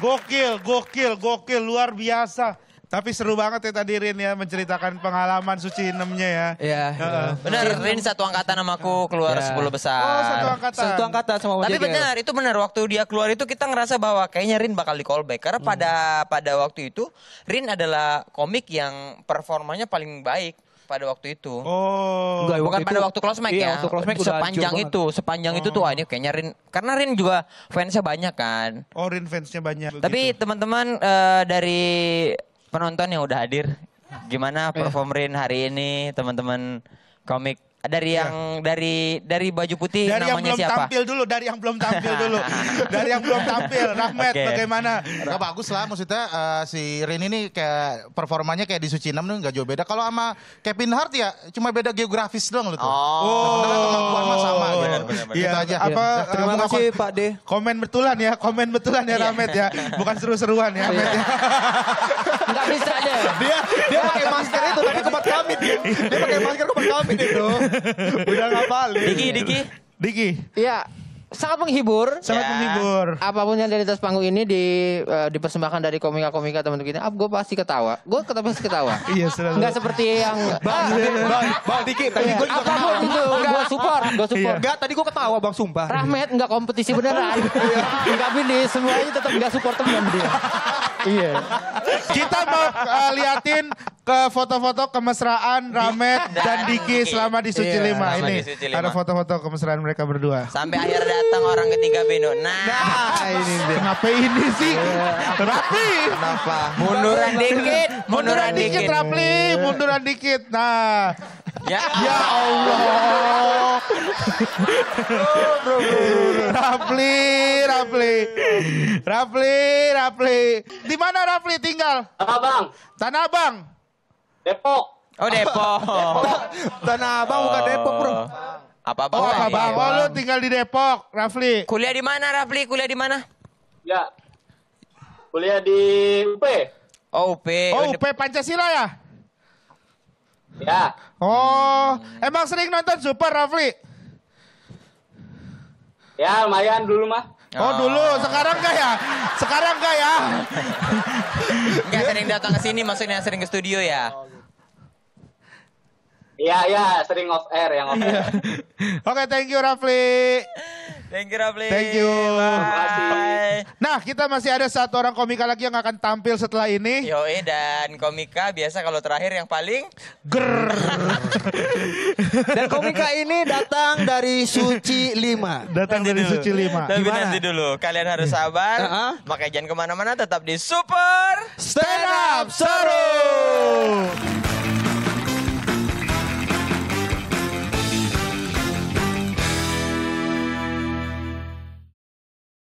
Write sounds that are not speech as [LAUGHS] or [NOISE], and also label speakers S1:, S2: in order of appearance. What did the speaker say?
S1: Gokil, gokil, gokil, luar biasa. Tapi seru banget ya tadi Rin ya menceritakan pengalaman suci enamnya ya.
S2: Iya. benar, Rin satu angkatan sama aku keluar ya. 10 besar. Oh, satu angkatan. Satu angkatan sama Tapi benar, itu benar waktu dia keluar itu kita ngerasa bahwa kayaknya Rin bakal di call back karena hmm. pada pada waktu itu Rin adalah komik yang performanya paling baik pada waktu itu. Oh. Enggak, bukan pada itu, waktu close mic iya, ya. Waktu close mic sepanjang itu, sepanjang oh. itu tuh ah, ini kayaknya Rin karena Rin juga fansnya banyak kan.
S1: Oh, Rin fansnya banyak.
S2: Tapi teman-teman uh, dari penonton yang udah hadir, gimana eh. perform Rin hari ini teman-teman komik dari iya. yang ya. dari dari baju putih dari namanya yang belum tampil
S1: dulu dari yang belum tampil [LAUGHS] dulu dari yang belum tampil Rahmat okay. bagaimana nggak bagus lah maksudnya uh, si Rin ini kayak performanya kayak di Suci 6 tuh nggak jauh beda kalau sama Kevin Hart ya cuma beda geografis doang loh tuh oh. Oh. Gitu iya, aja. Apa, ya. terima kasih Pak D. Komen betulan ya, komen betulan ya Ramet iya. ya. Bukan seru-seruan ya Ramet ya. Enggak iya. bisa aja. Dia dia pakai masker itu tadi tempat kami dia. Ya. Dia pakai masker tempat kami itu. Udah ngapalin. Diki, Diki. Diki.
S2: Iya sangat menghibur. Sangat ya. menghibur. Apapun yang dari atas panggung ini di uh, dipersembahkan dari komika-komika teman kita. Ah, gue pasti ketawa. Gue ketawa pasti ketawa.
S1: [LAUGHS] iya, selalu. nggak
S2: seperti yang Bang, ah. Bang,
S1: Bang Diki tadi gue juga ketawa. itu gue support, gue support. Iya. nggak, tadi gue ketawa Bang sumpah. Rahmat nggak kompetisi beneran. [LAUGHS] Iya. nggak bini, semuanya tetap nggak support teman dia. Iya. Kita mau uh, liatin ke foto-foto kemesraan Ramet [LAUGHS] dan Diki selama di Suci iya, Lima ini. Suci Lima. Ada foto-foto kemesraan mereka berdua. Sampai akhir
S2: datang orang ketiga Beno. Nah, nah ini dia. [LAUGHS]
S1: Kenapa ini sih?
S2: Iya. Rapi. Kenapa? Munduran dikit, munduran dikit Rapli, iya.
S1: munduran dikit. Nah, Ya, ya Allah. [LAUGHS] Rapli, Rapli. Rapli, Rapli. Di mana Rapli tinggal? Tanah Abang. Tanah Abang. Depok.
S2: Oh [LAUGHS] Depok.
S1: Tanah Abang bukan
S2: oh. Depok bro. Apa bang? Oh, apa bang? Iya, oh, lu tinggal di Depok, Rafli. Kuliah di mana, Rafli? Kuliah di mana? Ya. Kuliah di UP. Oh, UP. Oh, UP
S1: Pancasila ya? Ya. Oh, hmm. emang sering nonton Super, Rafli? Ya, lumayan dulu mah. Oh, oh dulu, sekarang gak ya? Sekarang gak ya?
S2: [LAUGHS] Gak sering datang ke sini, maksudnya sering ke studio ya? Oh,
S1: Iya iya sering off air yang off air. [LAUGHS] Oke okay, thank you Rafli. Thank you Rafli. Thank you. Bye. Nah kita masih ada satu orang komika lagi yang akan tampil setelah ini. Yoi
S2: dan komika biasa kalau terakhir yang paling ger.
S1: [LAUGHS] dan komika ini datang dari Suci Lima. Datang nanti dari dulu. Suci Lima. Tapi Gimana? nanti
S2: dulu kalian harus sabar. [LAUGHS] Uh -huh. Makanya jangan kemana-mana tetap di Super Stand Up Seru.